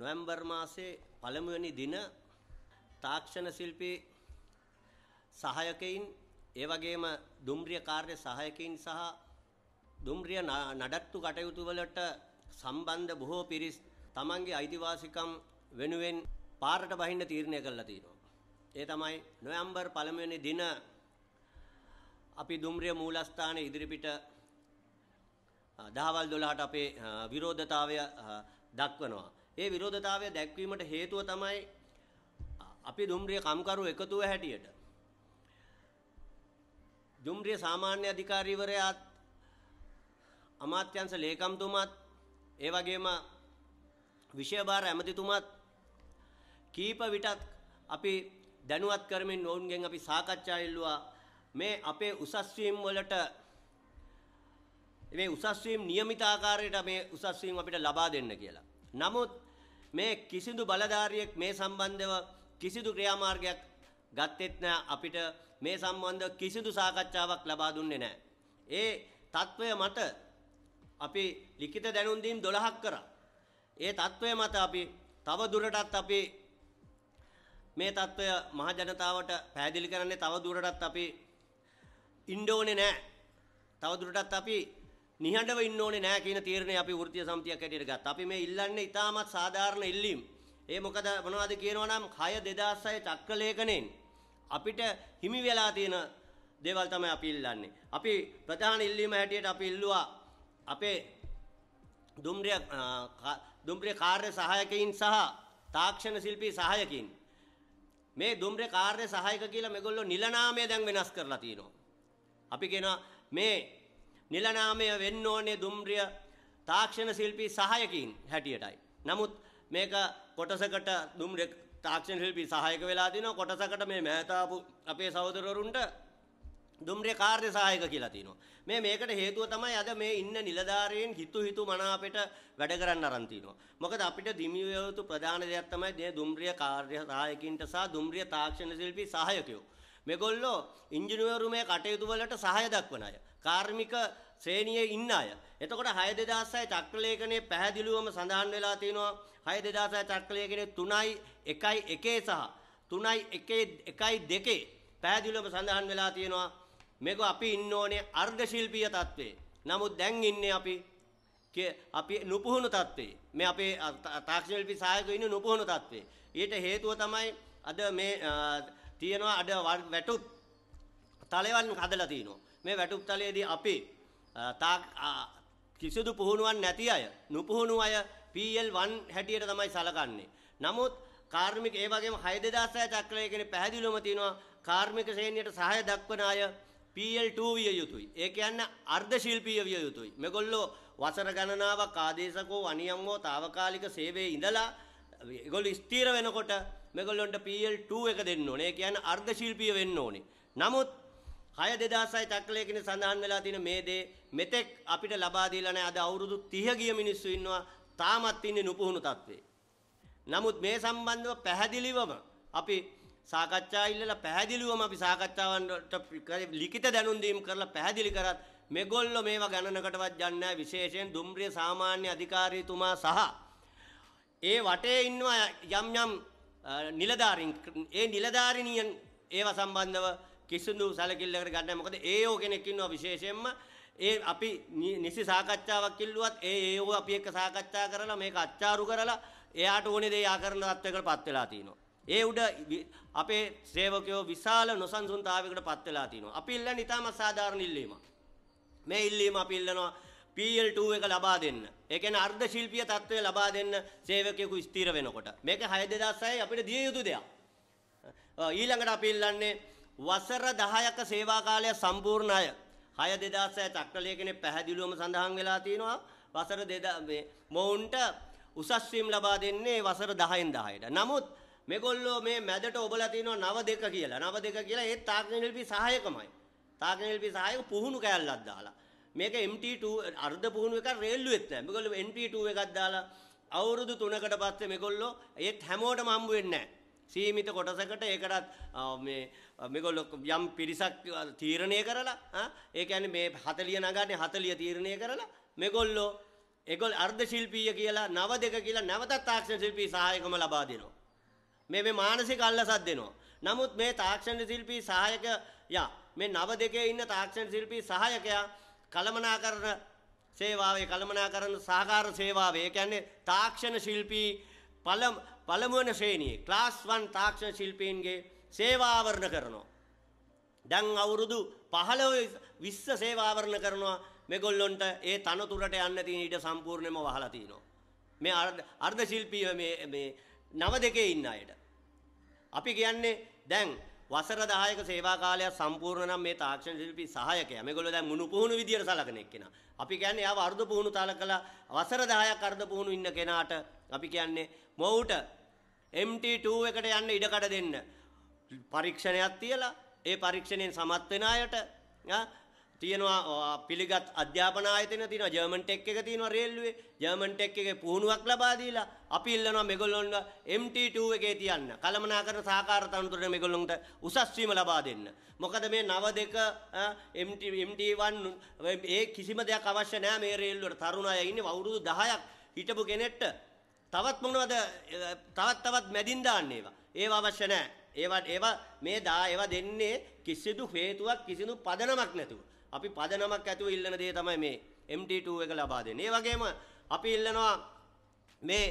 නොවැම්බර් මාසයේ පළමුවෙනි දින තාක්ෂණ ශිල්පී සහායකයින් ඒ වගේම දුම්රිය කාර්ය සහායකයින් සහ දුම්රිය නඩත්තු කටයුතු වලට සම්බන්ධ බොහෝ පිරිස් තමන්ගේ අයිතිවාසිකම් වෙනුවෙන් පාරට බහින්න තීරණය කළා තියෙනවා. ඒ තමයි නොවැම්බර් පළමුවෙනි දින අපි දුම්රිය මූලස්ථානයේ ඉදිරිපිට දහවල් 12ට අපේ විරෝධතාවය දක්වනවා. ඒ විරෝධතාවය දැක්වීමට හේතුව තමයි අපි දුම්රිය කම්කරු එකතුව හැටියට දුම්රිය සාමාන්‍ය අධිකාරීවරයාත් අමාත්‍යංශ ලේකම්තුමාත් ඒ වගේම විෂයභාර ඇමතිතුමාත් කීප විටත් අපි දැනුවත් කරමින් ඔවුන්ගෙන් අපි සාකච්ඡා ඉල්ලුවා මේ අපේ උසස් වීම් වලට මේ උසස් වීම් નિયમિત ආකාරයට මේ උසස් වීම් අපිට ලබා දෙන්න කියලා. නමුත් මේ කිසිදු බලධාරියෙක් මේ සම්බන්ධව කිසිදු ක්‍රියාමාර්ගයක් ගත්තෙත් නෑ අපිට මේ සම්බන්ධ කිසිදු සාකච්ඡාවක් ලබා දුන්නේ නෑ. ඒ తත්වය මත අපි ලිඛිත දැනුම් දීම් 12ක් කරා. ඒ తත්වය මත අපි තව දුරටත් අපි මේ తත්වය මහ ජනතාවට පැහැදිලි කරන්නේ තව දුරටත් අපි ඉන්න ඕනේ නෑ. තව දුරටත් අපි නිහඬව ඉන්න ඕනේ නැහැ කියන තීරණය අපි වෘත්තීය සමිතියක් හැටියට ගත්තා. අපි මේ ඉල්ලන්නේ ඉතාමත් සාධාරණ ඉල්ලීම්. ඒ මොකද මොනවද කියනවා නම් 6 2006 චක්‍රලේඛණයෙන් අපිට හිමි වෙලා තියෙන දේවල් තමයි අපි ඉල්ලන්නේ. අපි ප්‍රධාන ඉල්ලීම හැටියට අපි ඉල්ලුවා අපේ දුම්රිය දුම්රිය කාර්ය සහායකයින් සහ තාක්ෂණ ශිල්පී සහායකයින් මේ දුම්රිය කාර්ය සහායක කියලා මේගොල්ලෝ නිලනාමය දැන් වෙනස් කරලා තියෙනවා. අපි කියනවා මේ නිලනාමය වෙන්න ඕනේ දුම්රිය තාක්ෂණ ශිල්පී සහායකින් හැටියටයි. නමුත් මේක කොටසකට දුම්රිය තාක්ෂණ ශිල්පී සහායක වෙලා තිනවා කොටසකට මේ මෑතාපු අපේ සහෝදරවරුන්ට දුම්රිය කාර්ය සහායක කියලා තිනවා. මේ මේකට හේතුව තමයි අද මේ ඉන්න නිලධාරීන් හිතු හිතු මනාපෙට වැඩ කරන්න අරන් තිනවා. මොකද අපිට දිමිය යුතු ප්‍රධාන දෙයක් තමයි මේ දුම්රිය කාර්ය සහායකින්ට සහ දුම්රිය තාක්ෂණ ශිල්පී සහායකයෝ මේගොල්ලෝ ඉංජිනේරු මේ කටයුතු වලට සහාය දක්වන අය. කාර්මික ශ්‍රේණියේ ඉන්න අය. එතකොට 6206 චක්‍රලේඛනයේ පැහැදිලිවම සඳහන් වෙලා තියෙනවා 6206 චක්‍රලේඛනයේ 3යි 1යි 1 සහ 3යි 1 1යි 2 පැහැදිලිවම සඳහන් වෙලා තියෙනවා මේක අපි ඉන්න ඕනේ අර්ධ ශිල්පීය தત્වේ. නමුත් දැන් ඉන්නේ අපි අපි නුපුහුණු තත්ත්වේ. මේ අපේ තාක්ෂණශිල්පී සහායකයෝ ඉන්නේ නුපුහුණු තත්ත්වේ. ඊට හේතුව තමයි අද මේ තියෙනවා අඩ වැටුප් තලයන් හදලා තිනවා. මේ වැටුප් තලයේදී අපි තා කිසිදු පුහුණුවක් නැති අය, නුපුහුණු අය PL1 හැටියට තමයි සලකන්නේ. නමුත් කාර්මික ඒ වගේම 6000 චක්‍රය කියන පැහැදිලිවම තියෙනවා කාර්මික ශ්‍රේණියට සහාය දක්වන අය PL2 විය යුතුයි. ඒ කියන්නේ අර්ධ ශිල්පීය විය යුතුයි. මේගොල්ලෝ වසර ගණනාවක් ආදේශකෝ අනියම්වෝ తాවකාලික සේවයේ ඉඳලා ඒගොල්ලෝ ස්ථිර වෙනකොට මේගොල්ලොන්ට PL2 එක දෙන්න ඕනේ. ඒ කියන්නේ අර්ධ ශිල්පීය වෙන්න ඕනේ. නමුත් 6200යි තක්කලේ කියන සඳහන් වෙලා තියෙන මේ දේ මෙතෙක් අපිට ලබා දීලා නැහැ. අද අවුරුදු 30 ගිය මිනිස්සු ඉන්නවා තාමත් ඉන්නේ නුපුහුණු තත්ත්වේ. නමුත් මේ සම්බන්ධව පැහැදිලිවම අපි සාකච්ඡා ඉල්ලලා පැහැදිලිවම අපි සාකච්ඡාවන්ට ලිඛිත දැනුම් දීම් කරලා පැහැදිලි කරත් මේගොල්ලෝ මේවා ගණනකටවත් යන්නේ නැහැ. විශේෂයෙන් දුම්රිය සාමාන්‍ය අධිකාරීතුමා සහ ඒ වටේ ඉන්නවා යම් යම් නිලධාරීන් ඒ නිලධාරිනියන් ඒව සම්බන්ධව කිසිදු සැලකිල්ලකට ගන්න මොකද ඒයෝ කෙනෙක් ඉන්නවා විශේෂයෙන්ම ඒ අපි නිසි සාකච්ඡාවක් කිල්ලුවත් ඒ ඒයෝ අපි එක්ක සාකච්ඡා කරලා මේක අච්චාරු කරලා එයාට ඕනේ දේ යා කරන තත්ත්වයකට පත් වෙලා තිනවා. ඒ උඩ අපේ සේවකයෝ විශාල නොසන්සුන්තාවයකට පත් වෙලා තිනවා. අපි ඉල්ලන්නේ ඊටම සාධාරණ ඉල්ලීමක්. මේ ඉල්ලීම අපි ඉල්ලනවා PL2 එක ලබා දෙන්න. ඒ කියන්නේ අර්ධ ශිල්පීය తත්වය ලබා දෙන්න සේවකයෙකු ස්ථිර වෙනකොට. මේක 6006 අපිට දිය යුතු දෙයක්. ඊළඟට අපි ඉල්ලන්නේ වසර 10ක සේවා කාලය සම්පූර්ණ අය 6006 චක්‍රලේඛනයේ පැහැදිලිවම සඳහන් වෙලා තියෙනවා වසර 2000 මේ මොවුන්ට උසස් වීම ලබා දෙන්නේ වසර 10න් 10ට. නමුත් මේගොල්ලෝ මේ මැදට ඔබලා තියෙනවා 92 කියලා. 92 කියලා ඒ තාක්ෂණික ශිල්පී සහායකමයි. තාක්ෂණික ශිල්පී සහායක පුහුණු කැලලක් දාලා මේක MT2 අර්ධ පුහුණු එකක් රේල්ලුවෙත් නැහැ. මේගොල්ලෝ MT2 එකක් දාලා අවුරුදු 3කට පස්සේ මේගොල්ලෝ ඒත් හැමෝටම හම්බ වෙන්නේ නැහැ. සීමිත කොටසකට ඒකටත් මේ මේගොල්ලෝ යම් පිරිසක් තීරණය කරලා ආ ඒ කියන්නේ මේ 40 නගන්නේ 40 තීරණය කරලා මේගොල්ලෝ ඒගොල්ල අර්ධ ශිල්පීය කියලා නව දෙක කියලා නැවතත් තාක්ෂණ ශිල්පී සහායකම ලබා දෙනවා. මේ මේ මානසික අල්ලසක් දෙනවා. නමුත් මේ තාක්ෂණ ශිල්පී සහායක යා මේ නව දෙකේ ඉන්න තාක්ෂණ ශිල්පී සහායකයා කළමනාකරණ සේවාවේ කළමනාකරණ සහකාර සේවාවේ ඒ කියන්නේ තාක්ෂණ ශිල්පී පළම පළමුවන ශ්‍රේණියේ ක්ලාස් 1 තාක්ෂණ ශිල්පීන්ගේ සේවාවරණ කරනවා. දැන් අවුරුදු 15 20 සේවාවරණ කරනවා මේගොල්ලොන්ට ඒ තනතුරට යන්න තියෙන ඊට සම්පූර්ණයෙන්ම වහලා තිනවා. මේ අර්ධ ශිල්පීව මේ මේ නව දෙකේ ඉන්න අයට. අපි කියන්නේ දැන් වසර 10ක සේවා කාලයක් සම්පූර්ණ නම් මේ තාක්ෂණ ශිල්පී සහායකයා. මේගොල්ලෝ දැන් මුණු පුහුණු විදියට සලකන එක්කෙනා. අපි කියන්නේ යාව අර්ධ පුහුණු තලකලා වසර 10ක් අර්ධ පුහුණු ඉන්න කෙනාට අපි කියන්නේ මොවුට MT2 එකට යන්න ඉඩකඩ දෙන්න. පරීක්ෂණයක් තියලා ඒ පරීක්ෂණයෙන් සමත් වෙන අයට තියෙනවා පිළිගත් අධ්‍යාපන ආයතන තියෙනවා ජර්මන් ටෙක් එක තියෙනවා රේල්වේ ජර්මන් ටෙක් එකේ පුහුණුවක් ලබා දීලා අපි ඉල්ලනවා මේගොල්ලොන්ට MT2 එකේ තියන්න කලමනාකරන සහකාර තනතුරට මේගොල්ලොන්ට උසස් වීම ලබා දෙන්න මොකද මේ 92 MT MT1 ඒ කිසිම දෙයක් අවශ්‍ය නැහැ මේ රේල්වට තරුණ අය ඉන්නේ අවුරුදු 10ක් හිටපු කෙනෙක්ට තවත් මොනවද තවත් තවත් මැදින් දාන්න ඒවා ඒව අවශ්‍ය නැහැ ඒවා ඒවා මේ දා ඒවා දෙන්නේ කිසිදු හේතුවක් කිසිදු පදනමක් නැතුව අපි පදනමක් ඇතුව ඉල්ලන දේ තමයි මේ MT2 එක ලබා දෙන්නේ. ඒ වගේම අපි ඉල්ලනවා මේ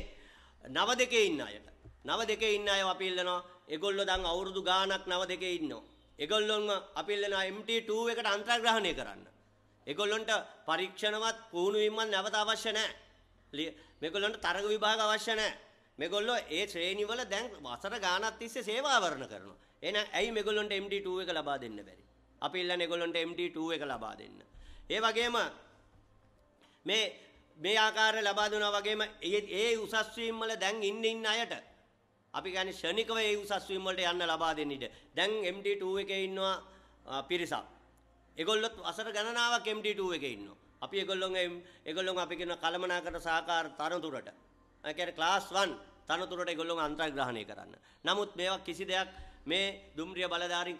නව දෙකේ ඉන්න අයට. නව දෙකේ ඉන්න අය අපි ඉල්ලනවා ඒගොල්ලෝ දැන් අවුරුදු ගාණක් නව දෙකේ ඉන්නවා. ඒගොල්ලොන්ව අපි ඉල්ලනවා MT2 එකට අන්තර්ග්‍රහණය කරන්න. ඒගොල්ලොන්ට පරීක්ෂණවත් පුහුණු වීමක් නැවත අවශ්‍ය නැහැ. මේගොල්ලොන්ට තරග විභාග අවශ්‍ය නැහැ. මේගොල්ලෝ ඒ ශ්‍රේණිවල දැන් වසර ගාණක් තිස්සේ සේවාවරණ කරනවා. එහෙනම් ඇයි මේගොල්ලොන්ට MD2 එක ලබා දෙන්න බැරි? අපි ඉල්ලන්නේ ඒගොල්ලන්ට MD2 එක ලබා දෙන්න. ඒ වගේම මේ මේ ආකාරය ලබා දෙනවා වගේම ඒ උසස් වීම වල දැන් ඉන්න ඉන්න අයට අපි කියන්නේ ෂණිකව ඒ උසස් වීම වලට යන්න ලබා දෙන්න ඉඩ. දැන් MD2 එකේ ඉන්නවා පිරිසක්. ඒගොල්ලොත් වසර ගණනාවක් MD2 එකේ ඉන්නවා. අපි ඒගොල්ලොන්ගේ ඒගොල්ලොන් අපි කියන කලමනාකරන සහකාර තනතුරට ඒ කියන්නේ ක්ලාස් 1 තනතුරට ඒගොල්ලොන් අන්තර්ග්‍රහණය කරන්න. නමුත් මේවා කිසි දෙයක් මේ දුම්රිය බලධාරීන්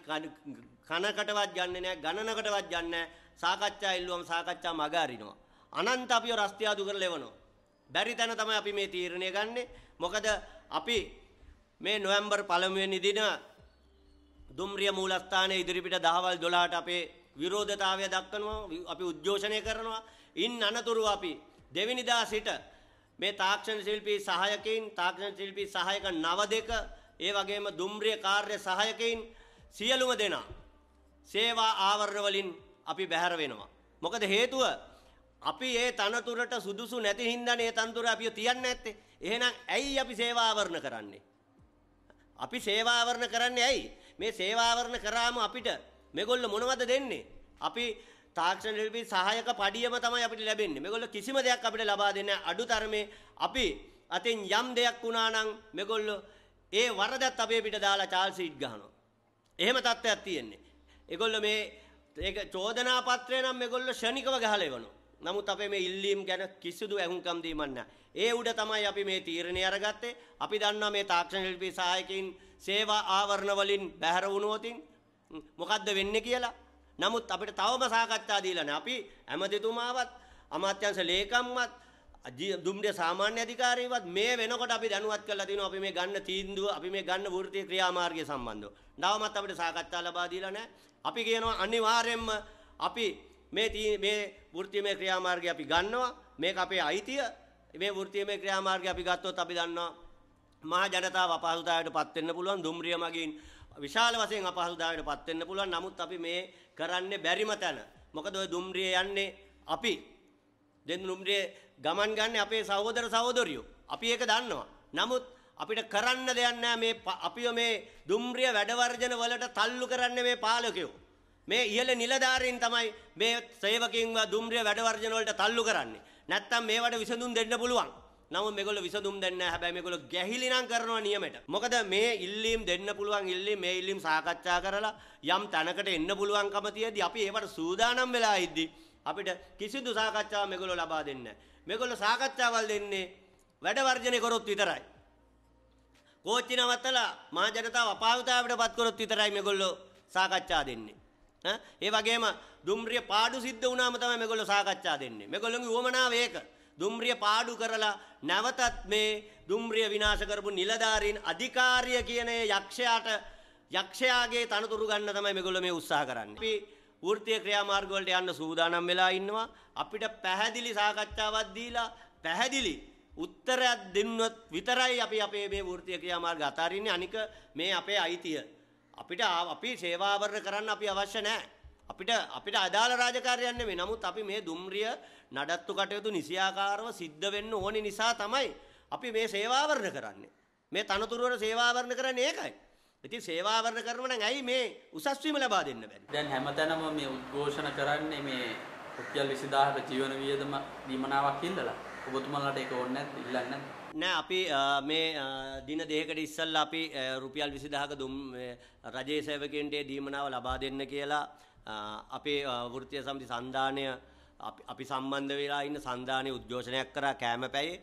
කනකටවත් යන්නේ නැහැ ගණනකටවත් යන්නේ සාකච්ඡා ඉල්ලුවම සාකච්ඡා මග අරිනවා අනන්ත අපිව රස්තිය අදු කරලා එවනවා බැරි තැන තමයි අපි මේ තීරණය ගන්නෙ මොකද අපි මේ නොවැම්බර් පළමුවෙනි දින දුම්රිය මූලස්ථානයේ ඉදිරිපිට දහවල් 12ට අපේ විරෝධතාවය දක්වනවා අපි උද්ඝෝෂණය කරනවා ඉන් අනතුරුව අපි දෙවනිදා සිට මේ තාක්ෂණ ශිල්පී සහායකයින් තාක්ෂණ ශිල්පී සහායක නව දෙක ඒ වගේම දුම්රිය කාර්ය සහායකයින් සියලුම දෙනා සේවා ආවරණ වලින් අපි බැහැර වෙනවා. මොකද හේතුව අපි ඒ තනතුරට සුදුසු නැති හින්දානේ ඒ තනතුර අපි තියන්නේ නැත්තේ. එහෙනම් ඇයි අපි සේවාවරණ කරන්නේ? අපි සේවාවරණ කරන්නේ ඇයි? මේ සේවාවරණ කරාම අපිට මේගොල්ල මොනවද දෙන්නේ? අපි තාක්ෂණ ශිල්පී සහායක පඩියම තමයි අපිට ලැබෙන්නේ. මේගොල්ලෝ කිසිම දෙයක් අපිට ලබා දෙන්නේ අඩු තරමේ අපි අතින් යම් දෙයක් වුණා නම් මේගොල්ලෝ ඒ වරදත් අපේ පිට දාලා චාල්සීට් ගහනවා. එහෙම තත්ත්වයක් තියෙන්නේ. ඒගොල්ලෝ මේ ඒක චෝදනා පත්‍රය නම් මේගොල්ලෝ ෂණිකව ගහලා එවනවා. නමුත් අපේ මේ ඉල්ලීම් ගැන කිසිදු ඇහුම්කම් දීමක් නැහැ. ඒ උඩ තමයි අපි මේ තීරණය අරගත්තේ. අපි දන්නවා මේ තාක්ෂණ ශිල්පී සහායකයින් සේවා ආවරණ වලින් බැහැර වුණොතින් මොකද්ද වෙන්නේ කියලා. නමුත් අපිට තවම සාකච්ඡා දීලා නැහැ. අපි ඇමතිතුමාවත් අමාත්‍යංශ ලේකම්වත් දුම්රිය සාමාන්‍ය අධිකාරීවත් මේ වෙනකොට අපි දැනුවත් කරලා තිනවා අපි මේ ගන්න තීන්දුව අපි මේ ගන්න වෘත්තීය ක්‍රියාමාර්ගය සම්බන්ධව. නවමත් අපිට සාකච්ඡා ලබා දීලා නැහැ. අපි කියනවා අනිවාර්යයෙන්ම අපි මේ මේ වෘත්තීයමය ක්‍රියාමාර්ගය අපි ගන්නවා. මේක අපේ අයිතිය. මේ වෘත්තීයමය ක්‍රියාමාර්ගය අපි ගත්තොත් අපි දන්නවා මහා ජනතාව අපහසුතාවයටපත් වෙන්න පුළුවන් දුම්රිය මගින් විශාල වශයෙන් අපහසුතාවයටපත් වෙන්න පුළුවන්. නමුත් අපි මේ කරන්නේ බැරිම තැන. මොකද ওই දුම්රිය යන්නේ අපි දෙඳුනුම්රිය ගමන් ගන්න අපේ සහෝදර සහෝදරියෝ. අපි ඒක දන්නවා. නමුත් අපිට කරන්න දෙයක් නැහැ මේ අපිව මේ දුම්රිය වැඩ වර්ජන වලට තල්ලු කරන්නේ මේ පාලකයෝ. මේ ඉහළ නිලධාරීන් තමයි මේ සේවකින්ව දුම්රිය වැඩ වර්ජන වලට තල්ලු කරන්නේ. නැත්තම් මේවට විසඳුම් දෙන්න පුළුවන්. නමුත් මේගොල්ලෝ විසඳුම් දෙන්නේ නැහැ. හැබැයි මේගොල්ලෝ ගැහිලි නම් කරනවා නියමයට. මොකද මේ ඉල්ලීම් දෙන්න පුළුවන් ඉල්ලීම් මේ ඉල්ලීම් සාකච්ඡා කරලා යම් තැනකට එන්න පුළුවන්කම තියදී අපි ඒවට සූදානම් වෙලා ඉද්දී අපිට කිසිදු සාකච්ඡාවක් මේගොල්ලෝ ලබා දෙන්නේ නැහැ. මේගොල්ලෝ සාකච්ඡාවල් දෙන්නේ වැඩ වර්ජනය කරොත් විතරයි. කෝච්චි නවත්තලා මහ ජනතාව අපායතාවයටපත් කරොත් විතරයි මේගොල්ලෝ සාකච්ඡා දෙන්නේ. ඈ ඒ වගේම දුම්රිය පාඩු සිද්ධ වුණාම තමයි මේගොල්ලෝ සාකච්ඡා දෙන්නේ. මේගොල්ලෝගේ උවමනාව ඒක. දුම්රිය පාඩු කරලා නැවතත් මේ දුම්රිය විනාශ කරපු නිලධාරීන් අධිකාරිය කියන යක්ෂයාට යක්ෂයාගේ තනතුරු ගන්න තමයි මේගොල්ලෝ මේ උත්සාහ කරන්නේ. අපි වෘත්තීය ක්‍රියාමාර්ග වලට යන්න සූදානම් වෙලා ඉන්නවා. අපිට පැහැදිලි සාකච්ඡාවක් දීලා පැහැදිලි උත්තරයක් දෙන්නොත් විතරයි අපි අපේ මේ වෘත්තීය ක්‍රියාමාර්ග අතාරින්නේ. අනික මේ අපේ අයිතිය. අපිට අපි සේවාවර්ණ කරන්න අපි අවශ්‍ය නැහැ. අපිට අපිට අදාළ රාජකාරියක් නෙමෙයි. නමුත් අපි මේ දුම්රිය නඩත්තු කටයුතු නිසියාකාරව සිද්ධ වෙන්න ඕනි නිසා තමයි අපි මේ සේවාවර්ණ කරන්නේ. මේ තනතුරු වල සේවාවර්ණ කරන්නේ ඒකයි. ඉතින් සේවාවරණ කරනව නම් ඇයි මේ උසස් වීම ලබා දෙන්න බැරි? දැන් හැමතැනම මේ උද්ඝෝෂණ කරන්නේ මේ රුපියල් 20000ක ජීවන වියදම දීමනාවක් ඉල්ලලා. ඔබතුමාලාට ඒක ඕනේ නැද්ද? ඉල්ලන්නේ නැද්ද? නෑ අපි මේ දින දෙකකට ඉස්සෙල්ලා අපි රුපියල් 20000ක දුම් රජයේ සේවකයන්ට දීමනාව ලබා දෙන්න කියලා අපේ වෘත්තීය සමිති සන්දානය අපි සම්බන්ධ වෙලා ඉන්න සන්දානයේ උද්ඝෝෂණයක් කරා කෑම පැයේ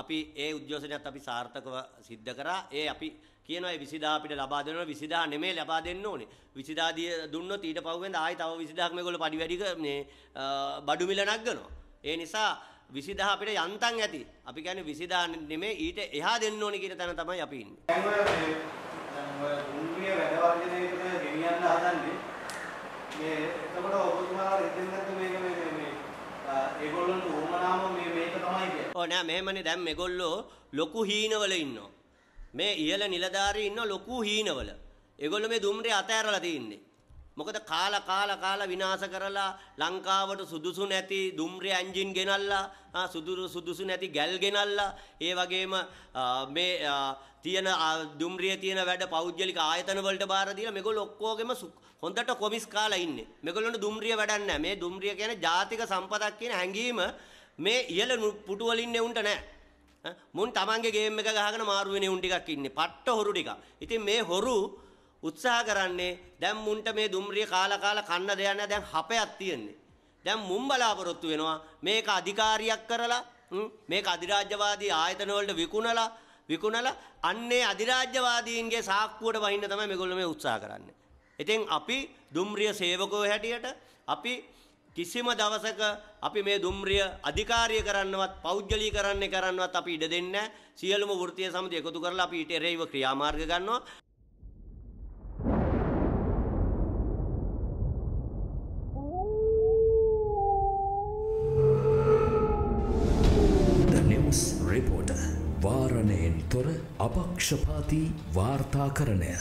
අපි ඒ උද්ඝෝෂණයත් අපි සාර්ථකව සිද්ධ කරා. ඒ අපි කියනවා 20000 අපිට ලබා දෙනවා 20000 නෙමෙයි ලබා දෙන්න ඕනේ 20000 දිය දුන්නොත් ඊට පහුවෙන්ද ආයෙ තව 20000ක් මේගොල්ලෝ පඩි වැඩි මේ බඩු මිල නගනවා ඒ නිසා 20000 අපිට යන්තම් ඇති අපි කියන්නේ 20000 නෙමෙයි ඊට එහා දෙන්න ඕනේ කියන තැන තමයි අපි ඉන්නේ දැන් ඔය දැන් ඔය දුන්නිය වැඩ වර්ජනයේදී ගෙනියන්න හදන්නේ මේ එතකොට ඔබතුමාලා හිතන්නේ නැද්ද මේක මේ මේ ඒගොල්ලන්ට උවමනාම මේ මේක තමයි කියන්නේ ඔව් නෑ මෙහෙමනේ දැන් මේගොල්ලෝ ලොකු හීනවල ඉන්නවා මේ ඉහළ නිලධාරී ඉන්න ලොකු හීනවල. ඒගොල්ලෝ මේ දුම්රිය අතෑරලා තින්නේ. මොකද කාලා කාලා කාලා විනාශ කරලා ලංකාවට සුදුසු නැති දුම්රිය එන්ජින් ගෙනල්ලා සුදුසු සුදුසු නැති ගැල් ගෙනල්ලා ඒ වගේම මේ තියෙන දුම්රිය තියෙන වැඩ පෞද්ගලික ආයතන වලට බාර දීලා මේගොල්ලෝ ඔක්කොගෙම හොඳට කොමිස් කාලා ඉන්නේ. මේගොල්ලොන්ට දුම්රිය වැඩක් නැහැ. මේ දුම්රිය කියන්නේ ජාතික සම්පතක් කියන හැඟීම මේ ඉහළ පුටු වලින් නෙවුන්ට නැහැ. මුන් තමන්ගේ ගේම් එක ගහගෙන මාරු වෙනේ උන් ටිකක් ඉන්නේ. පට්ට හොරු ටික. ඉතින් මේ හොරු උත්සාහ කරන්නේ දැන් මුන්ට මේ දුම්රිය කාලා කාලා කන්න දෙයක් නැහැ. දැන් හපයක් තියෙන්නේ. දැන් මුන් බලාපොරොත්තු වෙනවා මේක අධිකාරියක් කරලා මේක අධිරාජ්‍යවාදී ආයතන වලට විකුණලා විකුණලා අන්නේ අධිරාජ්‍යවාදීන්ගේ සාක්කුවට වහින්න තමයි මේගොල්ලෝ මේ උත්සාහ කරන්නේ. ඉතින් අපි දුම්රිය සේවකෝ හැටියට අපි කිසිම දවසක අපි මේ දුම්රිය අධිකාරිය කරන්නවත් පෞද්ගලී කරන්නේ කරන්නවත් අපි ඉඩ දෙන්නේ නැහැ. සියලුම වෘත්තීය සමිති එකතු කරලා අපි ඊට එරෙහිව ක්‍රියාමාර්ග ගන්නවා. The News Reporter වාරණයෙන් තොර අපක්ෂපාතී වාර්තාකරණය